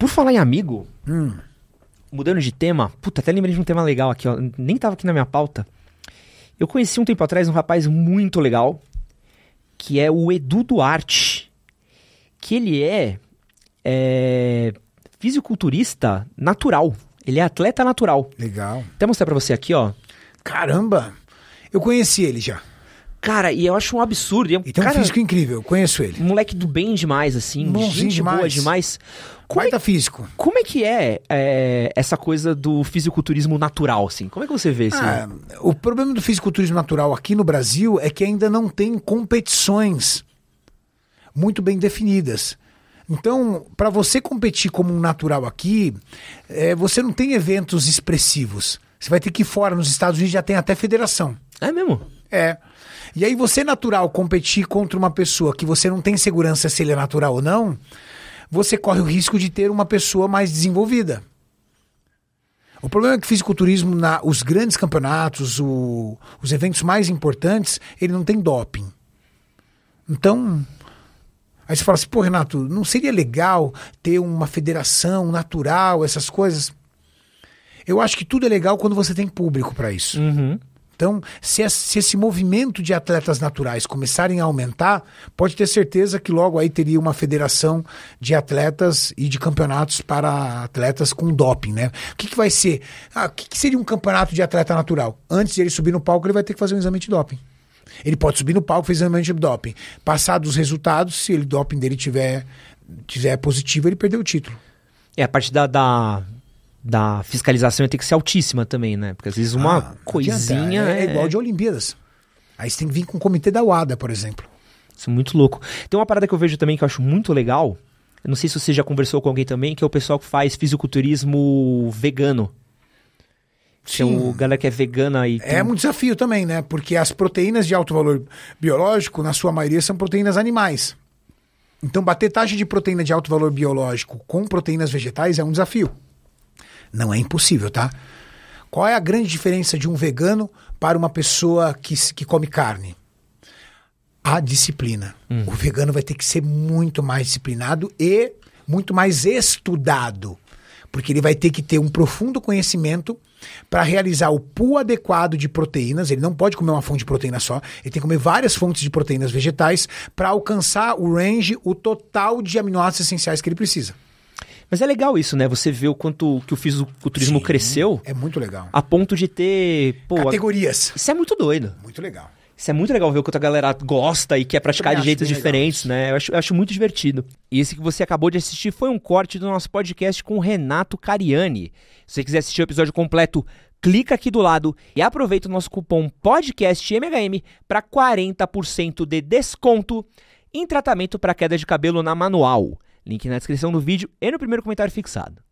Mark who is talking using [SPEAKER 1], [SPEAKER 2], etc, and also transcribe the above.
[SPEAKER 1] Por falar em amigo, hum. mudando de tema, puta, até lembrei de um tema legal aqui, ó. Nem tava aqui na minha pauta. Eu conheci um tempo atrás um rapaz muito legal, que é o Edu Duarte. Que ele é, é fisiculturista natural. Ele é atleta natural. Legal. Até mostrar pra você aqui, ó. Caramba! Eu conheci ele já. Cara, e eu acho um absurdo. e tem é um então, cara, físico incrível, conheço ele. Moleque do bem demais, assim. Bonzinho gente demais. boa demais. Como Baita é, físico. Como é que é, é, essa coisa do fisiculturismo natural, assim? Como é que você vê isso? Ah,
[SPEAKER 2] o problema do fisiculturismo natural aqui no Brasil é que ainda não tem competições muito bem definidas. Então, para você competir como um natural aqui, é, você não tem eventos expressivos. Você vai ter que ir fora. Nos Estados Unidos já tem até federação. É mesmo? É. E aí você é natural competir contra uma pessoa que você não tem segurança se ele é natural ou não, você corre o risco de ter uma pessoa mais desenvolvida. O problema é que fisiculturismo, na, os grandes campeonatos, o, os eventos mais importantes, ele não tem doping. Então, aí você fala assim, pô, Renato, não seria legal ter uma federação natural, essas coisas? Eu acho que tudo é legal quando você tem público para isso. Uhum. Então, se esse movimento de atletas naturais começarem a aumentar, pode ter certeza que logo aí teria uma federação de atletas e de campeonatos para atletas com doping, né? O que, que vai ser? Ah, o que, seria um campeonato de atleta natural? Antes de ele subir no palco, ele vai ter que fazer um exame de doping. Ele pode subir no palco, fazer um exame de doping. Passados os resultados, se o doping dele tiver, tiver positivo, ele perdeu o título.
[SPEAKER 1] É, a parte da, da da fiscalização tem que ser altíssima também, né? Porque às vezes uma ah, coisinha. É, é, igual é- de
[SPEAKER 2] Olimpíadas. Aí você tem que vir com o comitê da UADA, por exemplo.
[SPEAKER 1] Isso é muito louco. Tem uma parada que eu vejo também que eu acho muito legal. Eu não sei se você já conversou com alguém também, que é o pessoal que faz fisiculturismo vegano. É Sim. Tem o galera que é vegana e. É tem... É um
[SPEAKER 2] desafio também, né? Porque as proteínas de alto valor biológico, na sua maioria, são proteínas animais. Então, bater taxa de proteína de alto valor biológico com proteínas vegetais é um desafio. Não é impossível, tá? Qual é a grande diferença de um vegano para uma pessoa que, que come carne? A disciplina. Hum. O vegano vai ter que ser muito mais disciplinado e muito mais estudado, porque ele vai ter que ter um profundo conhecimento para realizar o pool adequado de proteínas. Ele não pode comer uma fonte de proteína só, ele tem que comer várias fontes de proteínas vegetais para alcançar o range, o total de aminoácidos essenciais que ele precisa. Mas
[SPEAKER 1] é legal isso, né? Você vê o quanto que o fisiculturismo Sim, cresceu.
[SPEAKER 2] É muito legal.
[SPEAKER 1] A ponto de ter. Pô, Categorias. A... Isso é muito doido. Muito legal. Isso é muito legal ver o quanto a galera gosta e quer praticar de jeitos diferentes, né? Eu acho, eu acho, muito divertido. E esse que você acabou de assistir foi um corte do nosso podcast com o Renato Cariani. Se você quiser assistir o episódio completo, clica aqui do lado e aproveita o nosso cupom podcastMHM para 40% de desconto em tratamento para queda de cabelo na manual. Link na descrição do vídeo e no primeiro comentário fixado.